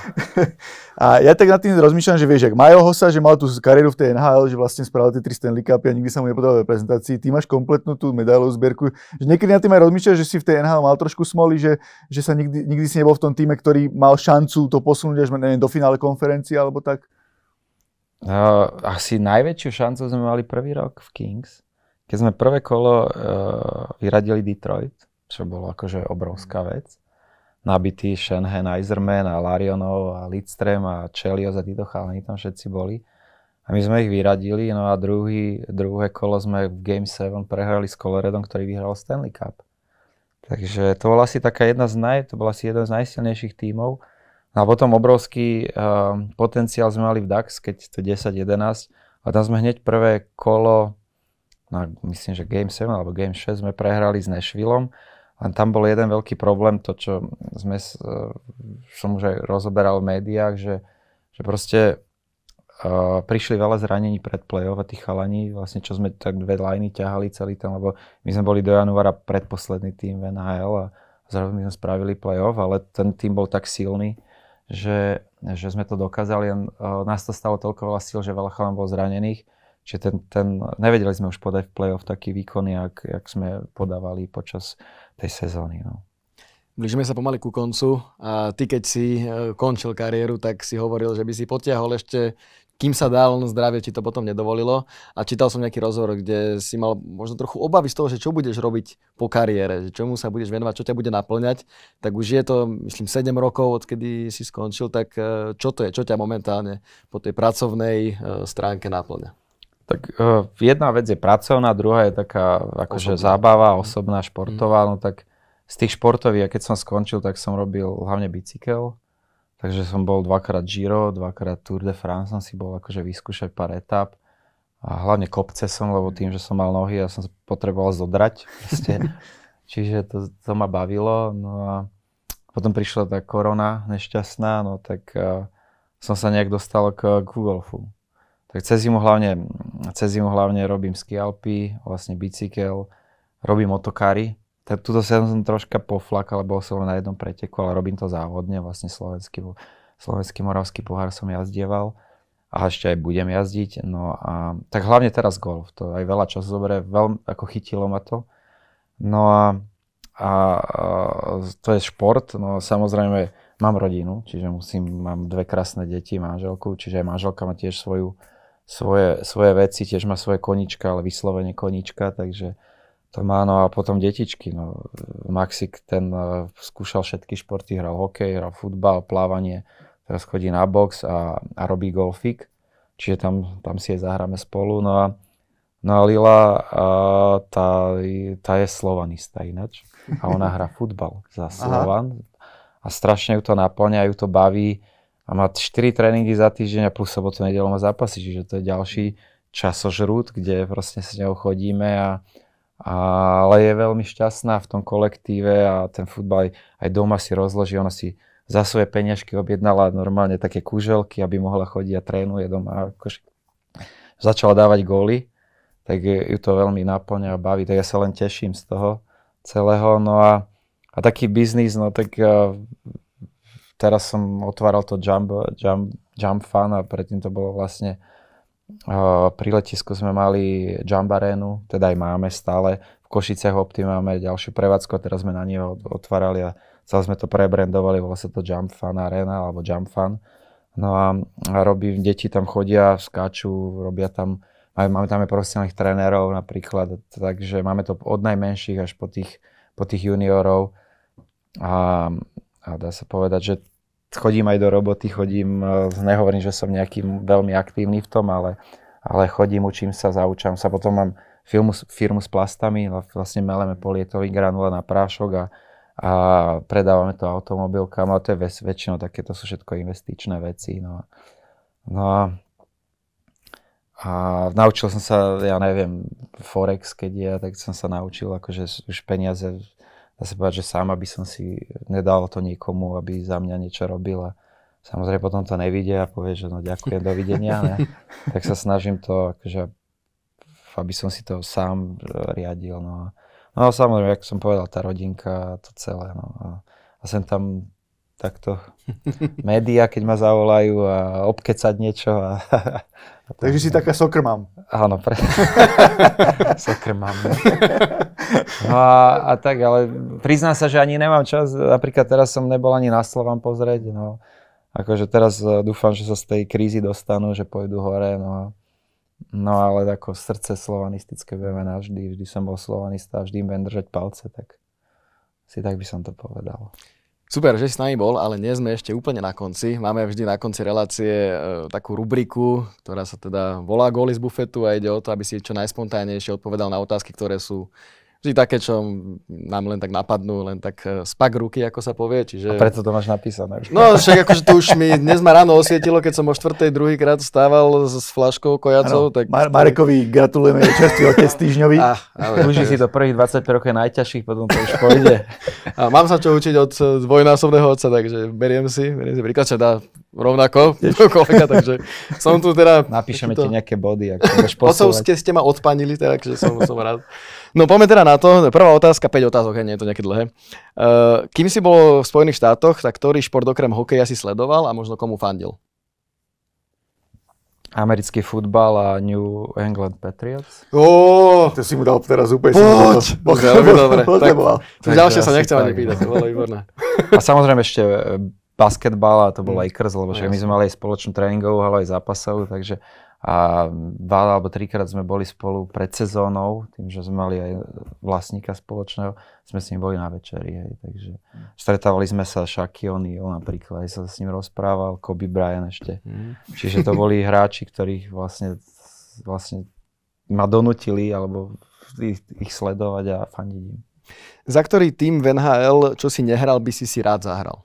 A ja tak nad tým rozmýšľam, že vieš, jak Majo Hosa, že mal tú kariéru v tej NHL, že vlastne spravil tie tri Stanley Cupy a nikdy sa mu nepodarilo v prezentácii. Ty máš kompletnú tú medailovú zbierku. Že niekedy nad tým aj rozmýšľaš, že si v tej NHL mal trošku smoly, že, že sa nikdy, nikdy si nebol v tom týme, ktorý mal šancu to posunúť až neviem, do finále konferencie alebo tak. Uh, asi najväčšiu šancu sme mali prvý rok v Kings, keď sme prvé kolo uh, vyradili Detroit, čo bolo akože obrovská vec nabitý Schenhen, Eizerman a Larionov a Lidström a Čelios a títo chalani tam všetci boli. A my sme ich vyradili, no a druhý, druhé kolo sme v Game 7 prehrali s Coloredom, ktorý vyhral Stanley Cup. Takže to bola asi taká jedna z naj, to bola asi jeden z najsilnejších tímov. No a potom obrovský uh, potenciál sme mali v DAX, keď to 10-11. A tam sme hneď prvé kolo, no, myslím, že Game 7 alebo Game 6 sme prehrali s Nashvilleom, a tam bol jeden veľký problém, to čo sme, e, som už aj rozoberal v médiách, že, že proste uh, prišli veľa zranení pred play-off a tých chalaní, vlastne čo sme tak dve liney ťahali celý ten, lebo my sme boli do januára predposledný tým v NHL a zároveň my sme spravili play-off, ale ten tým bol tak silný, že, že sme to dokázali. A e, nás to stalo toľko veľa síl, že veľa chalán bol zranených Čiže ten, ten, nevedeli sme už podať v play-off taký výkon, jak, jak sme podávali počas tej sezóny. No. Blížime sa pomaly ku koncu a ty, keď si e, končil kariéru, tak si hovoril, že by si potiahol ešte, kým sa dal, len zdravie ti to potom nedovolilo. A čítal som nejaký rozhovor, kde si mal možno trochu obavy z toho, že čo budeš robiť po kariére, že čomu sa budeš venovať, čo ťa bude naplňať. Tak už je to, myslím, 7 rokov, odkedy si skončil, tak e, čo to je, čo ťa momentálne po tej pracovnej e, stránke naplňa? Tak uh, jedna vec je pracovná, druhá je taká akože zábava, mhm. osobná, mhm. športová. No tak z tých športových, a keď som skončil, tak som robil hlavne bicykel. Takže som bol dvakrát Giro, dvakrát Tour de France, som si bol akože vyskúšať pár etap. A hlavne kopce som, lebo mhm. tým, že som mal nohy, ja som potreboval zodrať. Čiže to, to ma bavilo. No a potom prišla tá korona nešťastná, no tak uh, som sa nejak dostal k, k golfu. Tak cez zimu hlavne, cez zimu hlavne robím skialpy, vlastne bicykel, robím motokary. Tak túto sezónu som troška poflakal, lebo som na jednom preteku, ale robím to závodne, vlastne slovenský, slovenský moravský pohár som jazdieval a ešte aj budem jazdiť. No a tak hlavne teraz golf, to aj veľa času zoberie, veľmi ako chytilo ma to. No a, a, a to je šport, no samozrejme mám rodinu, čiže musím, mám dve krásne deti, manželku, čiže aj manželka má tiež svoju svoje, svoje veci, tiež má svoje konička, ale vyslovene konička, takže to má, no a potom detičky, no. Maxik ten uh, skúšal všetky športy, hral hokej, hral futbal, plávanie, teraz chodí na box a, a robí golfik, čiže tam, tam si je zahráme spolu, no a No a Lila, uh, tá, tá je slovanista ináč a ona hrá futbal za Slovan a strašne ju to naplňa, ju to baví, a má 4 tréningy za týždeň a plus sobotu, nedelom má zápasy, čiže to je ďalší časožrút, kde proste s ňou chodíme a, a ale je veľmi šťastná v tom kolektíve a ten futbal aj, aj doma si rozloží, ona si za svoje peňažky objednala normálne také kúželky, aby mohla chodiť a trénuje doma. Akože začala dávať góly, tak ju to veľmi naplňa a baví, tak ja sa len teším z toho celého. No a, a taký biznis, no tak eh, teraz som otváral to Jump, jump, jump Fun a predtým to bolo vlastne uh, pri letisku sme mali Jump Arenu, teda aj máme stále. V Košiciach Opti máme ďalšiu prevádzku a teraz sme na nej otvárali a celé sme to prebrandovali, volá sa to Jump Fun Arena alebo Jump Fun. No a, a robím, deti tam chodia, skáču, robia tam, aj, máme tam aj profesionálnych trénerov napríklad, takže máme to od najmenších až po tých, po tých juniorov. A a dá sa povedať, že chodím aj do roboty, chodím, e, nehovorím, že som nejaký veľmi aktívny v tom, ale, ale chodím, učím sa, zaučam sa, potom mám firmu, firmu s plastami, vlastne meleme polietový granule na prášok a, a predávame to automobilkám, ale to je väč, väčšinou to sú všetko investičné veci. No, no a, a naučil som sa, ja neviem, Forex, keď je, tak som sa naučil akože už peniaze dá sa povedať, že sám by som si nedal to nikomu, aby za mňa niečo robil a samozrejme potom to nevidia a povie, že no ďakujem, dovidenia, ne? tak sa snažím to, akože, aby som si to sám riadil. No, no samozrejme, ako som povedal, tá rodinka, to celé. No, a, a sem tam takto média, keď ma zavolajú a obkecať niečo. A, a to... Takže si taká mám. Áno, pre... sokrmám. No a, a tak, ale priznám sa, že ani nemám čas. Napríklad teraz som nebol ani na Slovan pozrieť. No. Akože teraz e, dúfam, že sa z tej krízy dostanú, že pôjdu hore. No, no ale ako srdce slovanistické vieme navždy. Vždy som bol slovanista a vždy im budem držať palce, tak si tak by som to povedal. Super, že si s nami bol, ale nie sme ešte úplne na konci. Máme vždy na konci relácie e, takú rubriku, ktorá sa teda volá Góly z bufetu a ide o to, aby si čo najspontánnejšie odpovedal na otázky, ktoré sú vždy také, čo nám len tak napadnú, len tak e, spak ruky, ako sa povie. Čiže... A preto to máš napísané. Už. No však akože to už mi dnes ma ráno osvietilo, keď som o čtvrtej, druhý krát stával s, flaškou kojacov. tak... Mar- Marekovi gratulujeme čerstvý otec týždňový. Ah, Uží si to prvých 20 rokov najťažších, potom to už pôjde. A mám sa čo učiť od e, dvojnásobného otca, takže beriem si, beriem si príklad, čo dá rovnako kolega, takže som tu teda... Napíšeme ti nejaké body, ak ste ma odpanili, teda, som, som rád. No poďme teda na to. Prvá otázka, 5 otázok, nie je to nejaké dlhé. Uh, kým si bol v Spojených štátoch, tak ktorý šport okrem hokeja si sledoval a možno komu fandil? americký futbal a New England Patriots. oh, to si mu dal teraz úplne... Poď! Veľmi dobre. ďalšie sa nechcem ani pýtať, to bolo výborné. A samozrejme ešte eh, basketbal a to bol mm. Lakers, lebo že my sme mali aj spoločnú tréningovú ale aj zápasovú, takže a dva alebo trikrát sme boli spolu pred sezónou, tým, že sme mali aj vlastníka spoločného, sme s ním boli na večeri. Hej. Takže stretávali sme sa Shaky O'Neal napríklad, aj sa s ním rozprával, Kobe Bryant ešte. Mm. Čiže to boli hráči, ktorých vlastne, vlastne ma donutili, alebo ich, ich sledovať a fandiť im. Za ktorý tým v NHL, čo si nehral, by si si rád zahral?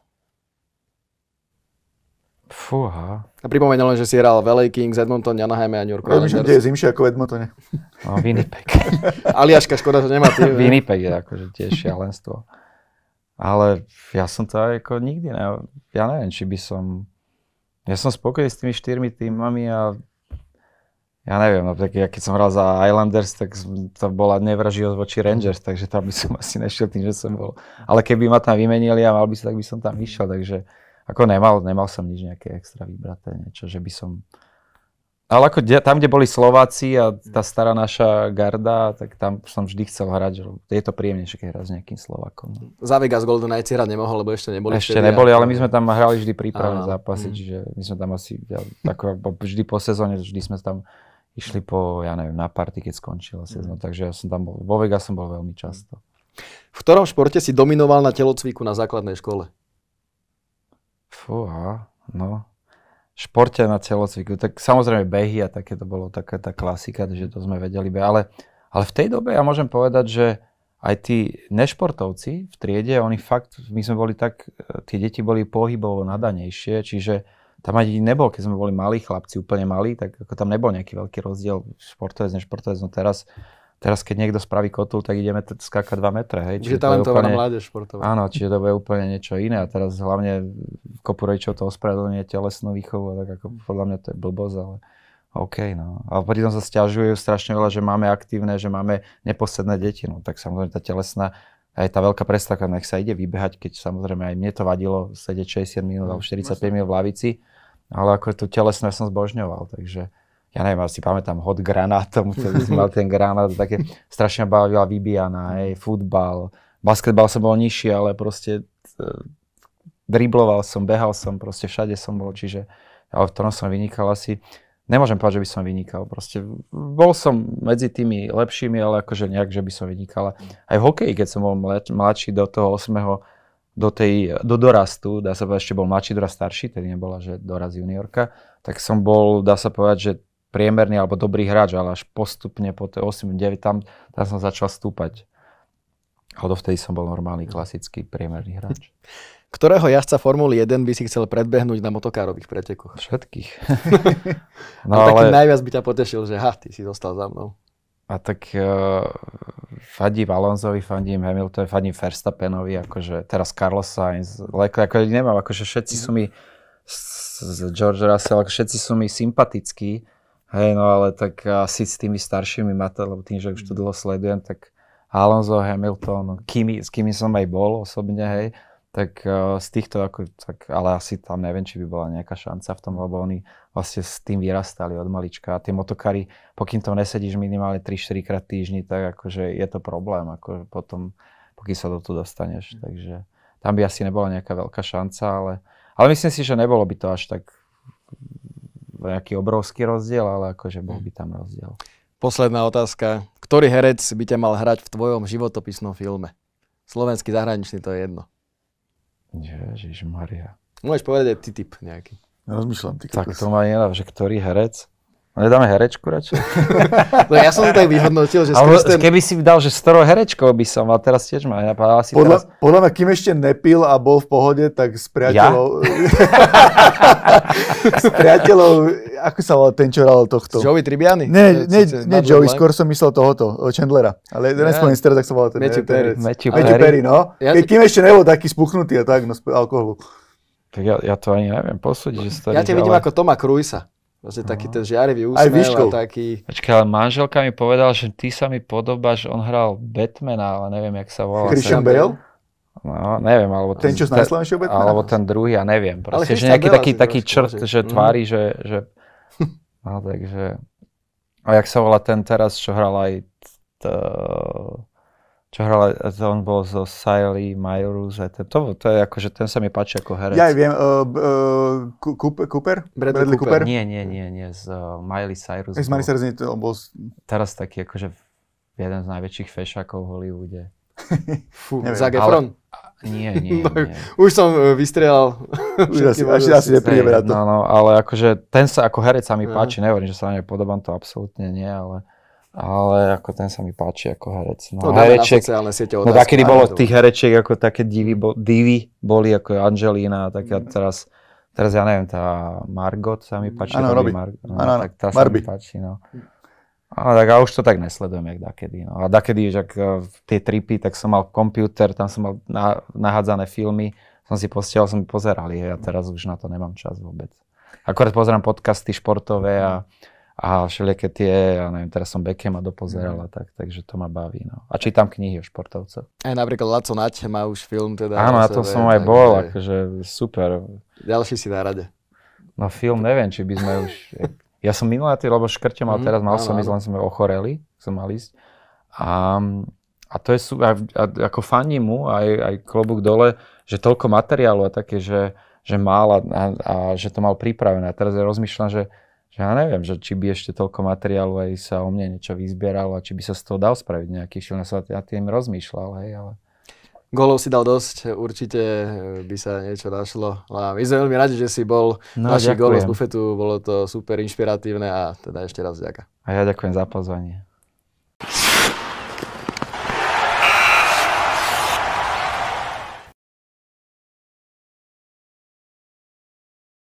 Fúha. A len, že si hral LA Kings, Edmonton, Anaheim a New York Rangers. Rozmýšľam, že je zimšie ako v Edmontone. No, Winnipeg. Aliaška, škoda, že nemá tým. Winnipeg je akože tiež šialenstvo. Ale ja som to ako nikdy, ne, ja neviem, či by som, ja som spokojný s tými štyrmi týmami a ja neviem, no, tak ja keď som hral za Islanders, tak to bola nevraživosť voči Rangers, takže tam by som asi nešiel tým, že som bol. Ale keby ma tam vymenili a mal by sa, tak by som tam išiel, takže ako nemal, nemal som nič nejaké extra vybraté, niečo, že by som... Ale ako de, tam, kde boli Slováci a tá stará naša garda, tak tam som vždy chcel hrať, že je to príjemnejšie, keď hrať s nejakým Slovakom. No. Za Vegas Golden Knights hrať nemohol, lebo ešte neboli. Ešte neboli, ale my sme tam hrali vždy prípravné Aha. zápasy, mm. čiže my sme tam asi, ja, tako, vždy po sezóne, vždy sme tam išli po, ja neviem, na party, keď skončila mhm. sezóna, mm. takže ja som tam bol, vo Vegas som bol veľmi často. V ktorom športe si dominoval na telocviku na základnej škole? Fúha, no. Športe na telocviku, tak samozrejme behy a také to bolo taká tá klasika, že to sme vedeli, ale, ale v tej dobe ja môžem povedať, že aj tí nešportovci v triede, oni fakt, my sme boli tak, e, tie deti boli pohybovo nadanejšie, čiže tam ani nebol, keď sme boli malí chlapci, úplne malí, tak ako tam nebol nejaký veľký rozdiel športovec, nešportovec, no teraz Teraz, keď niekto spraví kotul, tak ideme skákať 2 metre. Hej. Čiže talentovaná mládež športová. Áno, čiže to bude úplne niečo iné. A teraz hlavne kopu rodičov to ospravedlňuje telesnú výchovu, tak ako podľa mňa to je blbosť, ale OK, no. A tom sa stiažujú strašne veľa, že máme aktívne, že máme neposledné deti. No tak samozrejme tá telesná aj tá veľká prestávka, no nech sa ide vybehať, keď samozrejme aj mne to vadilo sedieť 60 minút alebo 45 minút v lavici, ale ako to telesné som zbožňoval, takže ja neviem, asi pamätám hod granátom, ktorý som mal ten granát, také strašne bavila vybijaná, hej, futbal, basketbal som bol nižší, ale proste e, dribloval som, behal som, proste všade som bol, čiže ale v tom som vynikal asi, nemôžem povedať, že by som vynikal, proste bol som medzi tými lepšími, ale akože nejak, že by som vynikal. Aj v hokeji, keď som bol mladší do toho 8 do, tej, do dorastu, dá sa povedať, ešte bol mladší, dorast starší, tedy nebola, že doraz juniorka, tak som bol, dá sa povedať, že priemerný alebo dobrý hráč, ale až postupne po 8-9 tam, tam som začal stúpať. Ale dovtedy som bol normálny, klasický, priemerný hráč. Ktorého jazdca Formuly 1 by si chcel predbehnúť na motokárových pretekoch? Všetkých. no ale, ale taký najviac by ťa potešil, že ha, ty si dostal za mnou. A tak uh, fandím Alonsovi, fandím Hamiltonovi, fandím Verstappenovi, akože teraz Carlos Sainz, Leclerc, ako nemám, akože všetci sú mi z George Russell, ako všetci sú mi sympatickí, Hej, no ale tak asi s tými staršími mate, lebo tým, že už to mm. dlho sledujem, tak Alonso, Hamilton, no, Kimi, s kými som aj bol osobne, hej, tak uh, z týchto, ako, tak, ale asi tam neviem, či by bola nejaká šanca v tom, lebo oni vlastne s tým vyrastali od malička. A tie motokary, pokým to nesedíš minimálne 3-4 krát týždni, tak akože je to problém, ako potom, pokým sa do toho dostaneš. Mm. Takže tam by asi nebola nejaká veľká šanca, ale, ale myslím si, že nebolo by to až tak nejaký obrovský rozdiel, ale akože bol hm. by tam rozdiel. Posledná otázka. Ktorý herec by ťa mal hrať v tvojom životopisnom filme? Slovenský, zahraničný, to je jedno. Ježiš Maria. Môžeš povedať aj ty typ nejaký. Rozmýšľam. Ty, tak to ma nedá, že ktorý herec? No, nedáme herečku radšej? no ja som to tak vyhodnotil, že... Ale ten... keby si dal, že staro herečko by som, a teraz tiež ma ja asi podľa, teraz... podľa mňa, kým ešte nepil a bol v pohode, tak s priateľov... Ja? s priateľov, ako sa volal ten, čo hral tohto? Joey Tribbiani? Nie, nie, nie Joey, skôr som myslel tohoto, Chandlera. Ale ja. nespomínam si teraz, tak sa volal ten. Matthew Perry. Matthew Perry, no. Ja... Kým ešte nebol taký spuchnutý a tak, no, alkoholu. Tak ja, ja to ani neviem posúdiť. Že starý, ja ťa vidím ale... ako Toma Krujsa. Vlastne taký no. ten žiarivý úsmev Aj výškou. a taký... Ačka, ale manželka mi povedal, že ty sa mi podobáš, on hral Batmana, ale neviem, jak sa volá. Christian Bale? No, neviem, alebo ten, ten čo ten, najslavnejšieho Alebo ten druhý, ja neviem. Proste, že nejaký taký, taký čert, že, že mhm. tvári, že, že... No, takže... A jak sa volá ten teraz, čo hral aj t čo hral, on bol zo Siley, Majorus, to, to, to je že ten sa mi páči ako herec. Ja aj viem, uh, uh, Cooper? Cooper? Bradley, Bradley Cooper? Cooper? Nie, nie, nie, nie, z uh, Miley Cyrus. Z Miley Cyrus, to bol... Teraz taký akože jeden z najväčších fešákov v Hollywoode. Fú, Zac Efron? Ale, nie, nie, nie. No, už som vystrelal. Už asi, až, asi nepríjem to. No, no, ale akože ten sa ako herec sa mi páči, nehovorím, že sa na ne podobám, to absolútne nie, ale ale ako ten sa mi páči ako herec. No, to herečiek, na siete no takedy bolo tých herečiek ako také divy, bo, divy boli ako Angelina, tak ja mhm. teraz, teraz ja neviem, tá Margot sa mi mhm. páči. Áno, Robi. Mar- no, ano, ano. Tak tá Barbie. sa mi páči, no. Mhm. A, tak, a už to tak nesledujem, jak dakedy. No. A dakedy, že ak, eh, tie tripy, tak som mal počítač, tam som mal na, nahádzané filmy, som si postiel, som pozerali. Ja teraz už na to nemám čas vôbec. Akorát pozerám podcasty športové a a všelijaké tie, ja neviem, teraz som a dopozeral mhm. a tak, takže to ma baví. No. A čítam knihy o športovcoch. Aj napríklad Laco Nať má už film teda. Áno, na to som aj bol, aj. akože super. Ďalší si na rade. No film neviem, či by sme už... Ja som minulý tý, lebo škrte mal mhm. teraz, mal áno, som ísť, len sme ochoreli, som mal ísť. A, a to je, a, a, ako faní mu, aj, aj klobúk dole, že toľko materiálu a také, že, že mal a, a, a že to mal pripravené. A teraz ja rozmýšľam, že že ja neviem, že či by ešte toľko materiálu aj sa o mne niečo vyzbieralo a či by sa z toho dal spraviť nejaký šil. Ja som nad tým rozmýšľal, hej, ale... Golov si dal dosť, určite eh, by sa niečo našlo. No a my sme veľmi radi, že si bol no, naši golov z bufetu, bolo to super inšpiratívne a teda ešte raz vďaka. A ja ďakujem za pozvanie.